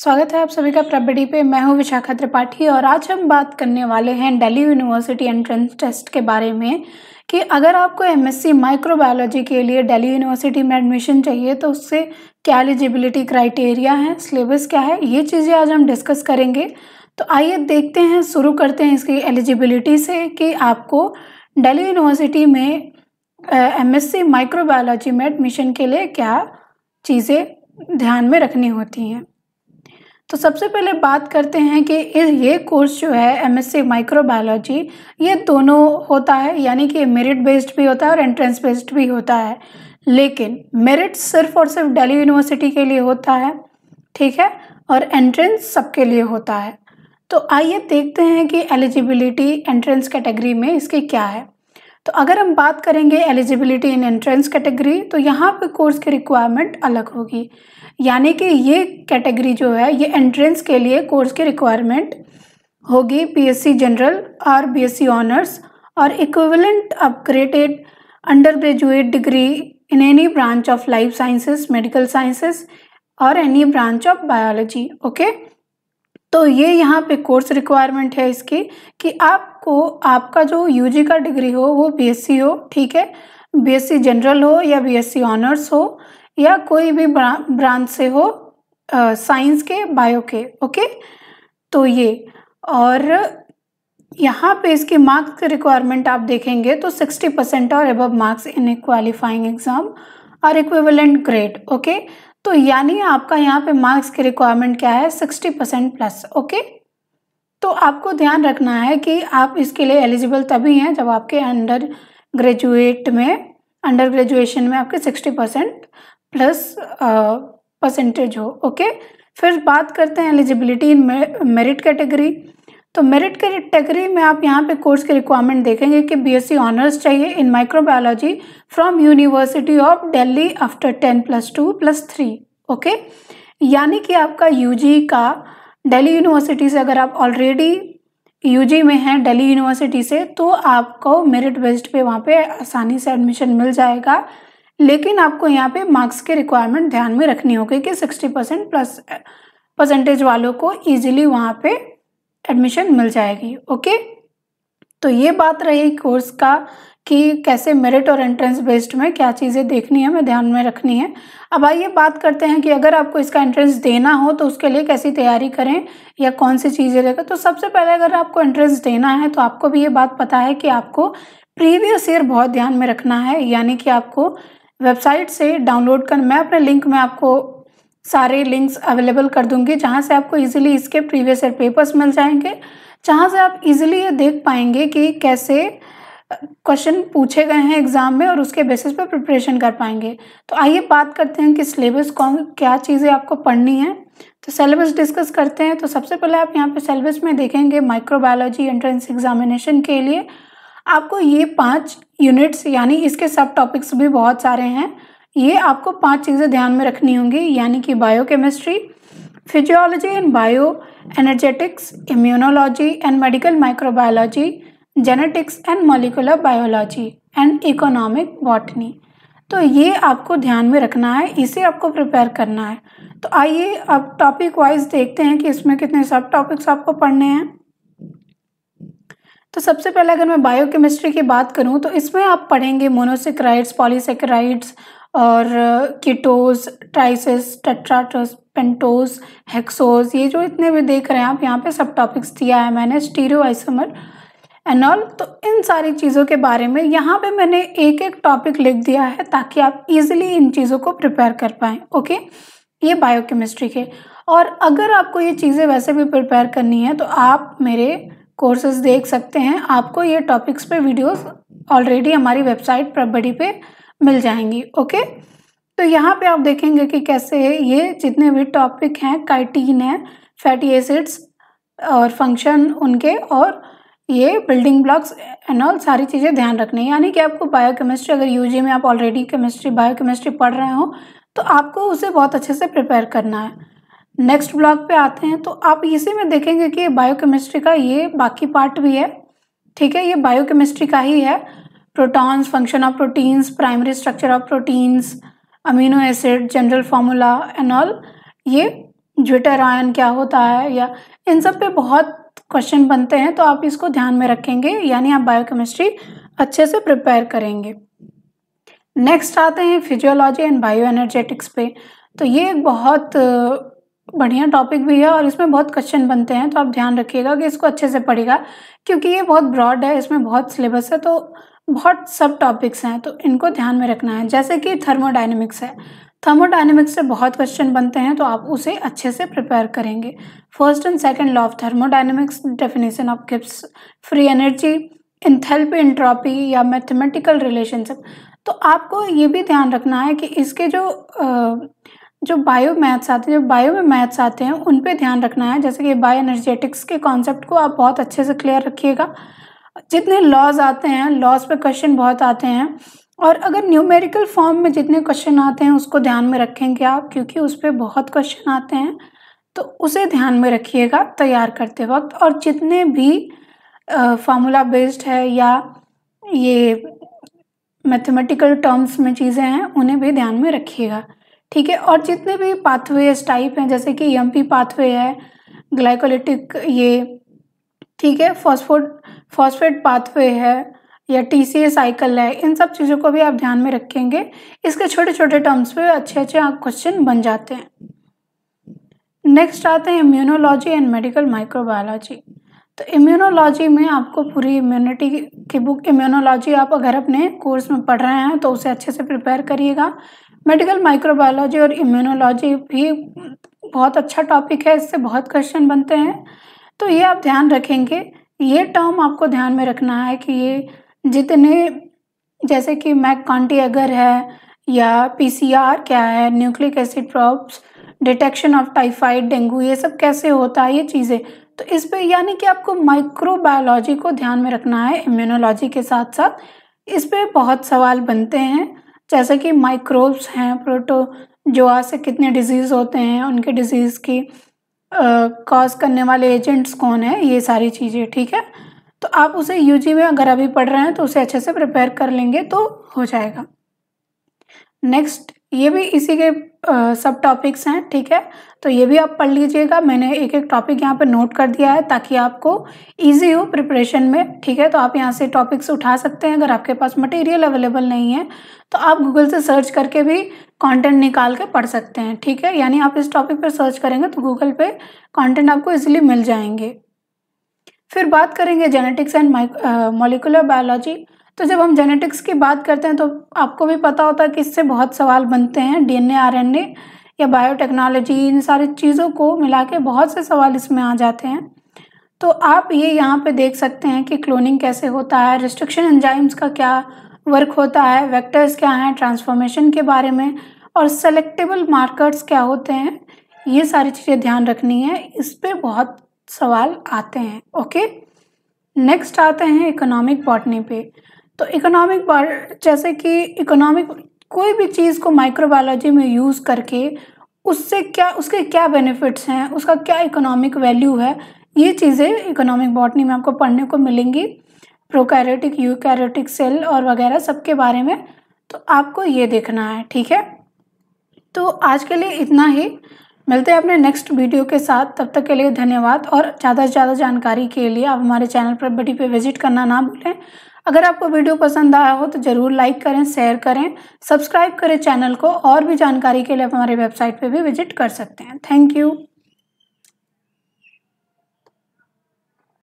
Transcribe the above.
स्वागत है आप सभी का प्रबडी पे मैं हूँ विशाखा त्रिपाठी और आज हम बात करने वाले हैं दिल्ली यूनिवर्सिटी एंट्रेंस टेस्ट के बारे में कि अगर आपको एमएससी माइक्रोबायोलॉजी के लिए दिल्ली यूनिवर्सिटी में एडमिशन चाहिए तो उससे क्या एलिजिबिलिटी क्राइटेरिया है सिलेबस क्या है ये चीज़ें आज हम डिस्कस करेंगे तो आइए देखते हैं शुरू करते हैं इसकी एलिजिबिलिटी से कि आपको डेली यूनिवर्सिटी में एमएससी माइक्रोबायोलॉजी में एडमिशन के लिए क्या चीज़ें ध्यान में रखनी होती हैं तो सबसे पहले बात करते हैं कि ये कोर्स जो है एमएससी माइक्रोबायोलॉजी ये दोनों होता है यानी कि मेरिट बेस्ड भी होता है और एंट्रेंस बेस्ड भी होता है लेकिन मेरिट सिर्फ और सिर्फ दिल्ली यूनिवर्सिटी के लिए होता है ठीक है और एंट्रेंस सबके लिए होता है तो आइए देखते हैं कि एलिजिबिलिटी एंट्रेंस कैटेगरी में इसकी क्या है तो अगर हम बात करेंगे एलिजिबिलिटी इन एंट्रेंस कैटेगरी तो यहाँ पे कोर्स की रिक्वायरमेंट अलग होगी यानी कि ये कैटेगरी जो है ये एंट्रेंस के लिए कोर्स की रिक्वायरमेंट होगी बीएससी जनरल और बीएससी ऑनर्स और equivalent upgraded undergraduate degree in any branch of life sciences medical sciences और any branch of biology okay तो ये यहाँ पे कोर्स रिक्वायरमेंट है इसकी कि आपको आपका जो यूजी का डिग्री हो वो बीएससी हो ठीक है बीएससी जनरल हो या बीएससी ऑनर्स हो या कोई भी ब्रांच से हो साइंस के बायो के ओके तो ये और यहाँ पे इसके मार्क्स के रिक्वायरमेंट आप देखेंगे तो 60 परसेंट और above marks in qualifying exam और इक्विवेलेंट ग्रेड ओके तो यानी आपका यहाँ पे मार्क्स की रिक्वायरमेंट क्या है सिक्सटी परसेंट प्लस ओके तो आपको ध्यान रखना है कि आप इसके लिए एलिजिबल तभी हैं जब आपके अंडर ग्रेजुएट में अंडर ग्रेजुएशन में आपके सिक्सटी परसेंट प्लस परसेंटेज हो ओके फिर बात करते हैं एलिजिबिलिटी इन मेरिट कैटेगरी तो मेरिट कैटेगरी में आप यहाँ पे कोर्स के रिक्वायरमेंट देखेंगे कि बीएससी ऑनर्स चाहिए in microbiology from university of Delhi after ten plus two plus three okay यानी कि आपका यूजी का दिल्ली यूनिवर्सिटी से अगर आप ऑलरेडी यूजी में हैं दिल्ली यूनिवर्सिटी से तो आपको मेरिट बेस्ड पे वहाँ पे आसानी से एडमिशन मिल जाएगा लेकिन आपको यहाँ पे मार्क्स के रिक्वायरमेंट ध्यान में रखनी होगी कि सिक्सटी परसेंट प्लस परसेंटेज वालों को ईजिली वहाँ पे एडमिशन मिल जाएगी ओके तो ये बात रही कोर्स का कि कैसे मेरिट और एंट्रेंस बेस्ड में क्या चीज़ें देखनी है हमें ध्यान में रखनी है अब आइए बात करते हैं कि अगर आपको इसका एंट्रेंस देना हो तो उसके लिए कैसी तैयारी करें या कौन सी चीज़ें लेकर तो सबसे पहले अगर आपको एंट्रेंस देना है तो आपको भी ये बात पता है कि आपको प्रीवियस ईयर बहुत ध्यान में रखना है यानी कि आपको वेबसाइट से डाउनलोड कर मैं अपने लिंक में आपको सारे लिंक्स अवेलेबल कर दूंगी जहाँ से आपको इजीली इसके प्रीवियस ईयर पेपर्स मिल जाएंगे जहाँ से आप इजीली ये देख पाएंगे कि कैसे क्वेश्चन पूछे गए हैं एग्ज़ाम में और उसके बेसिस पर प्रिपरेशन कर पाएंगे तो आइए बात करते हैं कि सिलेबस कौन क्या चीज़ें आपको पढ़नी है तो सिलेबस डिस्कस करते हैं तो सबसे पहले आप यहाँ पे सिलेबस में देखेंगे माइक्रोबायोलॉजी एंट्रेंस एग्जामिनेशन के लिए आपको ये पांच यूनिट्स यानी इसके सब टॉपिक्स भी बहुत सारे हैं ये आपको पांच चीज़ें ध्यान में रखनी होंगी यानी कि biochemistry physiology and bioenergetics immunology and medical microbiology genetics and molecular biology and economic botany तो ये आपको ध्यान में रखना है इसे आपको प्रिपेयर करना है तो आइए अब टॉपिक वाइज देखते हैं कि इसमें कितने सब टॉपिक्स आपको पढ़ने हैं तो सबसे पहले अगर मैं बायोकेमिस्ट्री की बात करूं तो इसमें आप पढ़ेंगे मोनोसेक्राइड्स पॉलीसेक्राइड्स और किटोज ट्राइसिस टेट्राटस पेंटोज हेक्सोज ये जो इतने भी देख रहे हैं आप यहाँ पे सब टॉपिक्स दिया है मैंने स्टीरियो आइसोमर एनऑल तो इन सारी चीज़ों के बारे में यहाँ पे मैंने एक एक टॉपिक लिख दिया है ताकि आप इजीली इन चीज़ों को प्रिपेयर कर पाएँ ओके ये बायोकेमिस्ट्री के और अगर आपको ये चीज़ें वैसे भी प्रिपेयर करनी है तो आप मेरे कोर्सेज देख सकते हैं आपको ये टॉपिक्स पे वीडियोस ऑलरेडी हमारी वेबसाइट प्रबड़ी पे मिल जाएंगी ओके तो यहाँ पे आप देखेंगे कि कैसे ये जितने भी टॉपिक हैं काइटीन है फैटी एसिड्स और फंक्शन उनके और ये बिल्डिंग ब्लॉक्स एंड ऑल सारी चीज़ें ध्यान रखने यानी कि आपको बायोकेमिस्ट्री अगर यूजी में आप ऑलरेडी केमिस्ट्री बायोकेमिस्ट्री पढ़ रहे हो तो आपको उसे बहुत अच्छे से प्रिपेयर करना है नेक्स्ट ब्लॉक पे आते हैं तो आप इसी में देखेंगे कि बायोकेमिस्ट्री का ये बाकी पार्ट भी है ठीक है ये बायोकेमिस्ट्री का ही है protons function of proteins primary structure of proteins amino acid general formula and all ये ज्विटर आयन क्या होता है या इन सब पे बहुत क्वेश्चन बनते हैं तो आप इसको ध्यान में रखेंगे यानी आप बायोकेमिस्ट्री अच्छे से प्रिपेयर करेंगे नेक्स्ट आते हैं फिजियोलॉजी एंड बायो एनर्जेटिक्स पे तो ये एक बहुत बढ़िया टॉपिक भी है और इसमें बहुत क्वेश्चन बनते हैं तो आप ध्यान रखिएगा कि इसको अच्छे से पढ़ेगा क्योंकि ये बहुत ब्रॉड है इसमें बहुत सिलेबस है तो बहुत सब टॉपिक्स हैं तो इनको ध्यान में रखना है जैसे कि थर्मोडाइनमिक्स है थर्मोडाइनमिक्स से बहुत क्वेश्चन बनते हैं तो आप उसे अच्छे से प्रिपेयर करेंगे first and second law of thermodynamics definition of Gibbs free energy enthalpy entropy या मैथमेटिकल रिलेशनशिप तो आपको ये भी ध्यान रखना है कि इसके जो जो बायो मैथ्स आते हैं जो बायो में मैथ्स आते हैं उन पे ध्यान रखना है जैसे कि बायो एनर्जेटिक्स के कॉन्सेप्ट को आप बहुत अच्छे से क्लियर रखिएगा जितने लॉज आते हैं लॉज पे क्वेश्चन बहुत आते हैं और अगर न्यूमेरिकल फॉर्म में जितने क्वेश्चन आते हैं उसको ध्यान में रखेंगे आप क्योंकि उस पर बहुत क्वेश्चन आते हैं तो उसे ध्यान में रखिएगा तैयार करते वक्त और जितने भी फार्मूला बेस्ड है या ये मैथमेटिकल टर्म्स में चीज़ें हैं उन्हें भी ध्यान में रखिएगा ठीक है और जितने भी पाथवेज टाइप हैं जैसे कि एम पी पाथवे है ग्लाइकोलिटिक ये ठीक है फॉस्फोड फॉस्फेट पाथवे है या टी सी साइकिल है इन सब चीज़ों को भी आप ध्यान में रखेंगे इसके छोटे छोटे टर्म्स पे अच्छे अच्छे आप क्वेश्चन बन जाते हैं नेक्स्ट आते हैं इम्यूनोलॉजी एंड मेडिकल माइक्रोबायोलॉजी तो इम्यूनोलॉजी में आपको पूरी इम्यूनिटी की बुक इम्यूनोलॉजी आप अगर अपने कोर्स में पढ़ रहे हैं तो उसे अच्छे से प्रिपेयर करिएगा मेडिकल माइक्रोबायोलॉजी और इम्यूनोलॉजी भी बहुत अच्छा टॉपिक है इससे बहुत क्वेश्चन बनते हैं तो ये आप ध्यान रखेंगे ये टर्म आपको ध्यान में रखना है कि ये जितने जैसे कि मैक कॉन्टी अगर है या पीसीआर क्या है nucleic acid drops detection of typhoid dengue ये सब कैसे होता है ये चीज़ें तो इस पे यानी कि आपको माइक्रोबायोलॉजी को ध्यान में रखना है इम्यूनोलॉजी के साथ साथ इस पे बहुत सवाल बनते हैं जैसे कि माइक्रोब्स हैं प्रोटो आज से कितने डिजीज़ होते हैं उनके डिजीज़ की कॉज करने वाले एजेंट्स कौन है ये सारी चीज़ें ठीक है तो आप उसे यू में अगर अभी पढ़ रहे हैं तो उसे अच्छे से प्रिपेयर कर लेंगे तो हो जाएगा नेक्स्ट ये भी इसी के आ, सब टॉपिक्स हैं ठीक है तो ये भी आप पढ़ लीजिएगा मैंने एक एक टॉपिक यहाँ पर नोट कर दिया है ताकि आपको इजी हो प्रिपरेशन में ठीक है तो आप यहाँ से टॉपिक्स उठा सकते हैं अगर आपके पास मटेरियल अवेलेबल नहीं है तो आप गूगल से सर्च करके भी कंटेंट निकाल के पढ़ सकते हैं ठीक है यानी आप इस टॉपिक पर सर्च करेंगे तो गूगल पर कॉन्टेंट आपको ईजिली मिल जाएंगे फिर बात करेंगे जेनेटिक्स एंड मोलिकुलर बायोलॉजी तो जब हम जेनेटिक्स की बात करते हैं तो आपको भी पता होता है कि इससे बहुत सवाल बनते हैं डीएनए आरएनए या बायोटेक्नोलॉजी इन सारी चीज़ों को मिला के बहुत से सवाल इसमें आ जाते हैं तो आप ये यहाँ पे देख सकते हैं कि क्लोनिंग कैसे होता है रिस्ट्रिक्शन एंजाइम्स का क्या वर्क होता है वेक्टर्स क्या हैं ट्रांसफॉर्मेशन के बारे में और सेलेक्टेबल मार्कर्स क्या होते हैं ये सारी चीज़ें ध्यान रखनी है इस पर बहुत सवाल आते हैं ओके नेक्स्ट आते हैं इकोनॉमिक बॉटनी पे तो इकोनॉमिक जैसे कि इकोनॉमिक कोई भी चीज़ को माइक्रोबायोलॉजी में यूज़ करके उससे क्या उसके क्या बेनिफिट्स हैं उसका क्या इकोनॉमिक वैल्यू है ये चीज़ें इकोनॉमिक बॉटनी में आपको पढ़ने को मिलेंगी प्रोकैरियोटिक यूकैरियोटिक सेल और वगैरह सबके बारे में तो आपको ये देखना है ठीक है तो आज के लिए इतना ही मिलते हैं अपने नेक्स्ट वीडियो के साथ तब तक के लिए धन्यवाद और ज़्यादा से ज़्यादा जानकारी के लिए आप हमारे चैनल पर बडी पे विजिट करना ना भूलें अगर आपको वीडियो पसंद आया हो तो ज़रूर लाइक करें शेयर करें सब्सक्राइब करें चैनल को और भी जानकारी के लिए आप हमारे वेबसाइट पर भी विजिट कर सकते हैं थैंक यू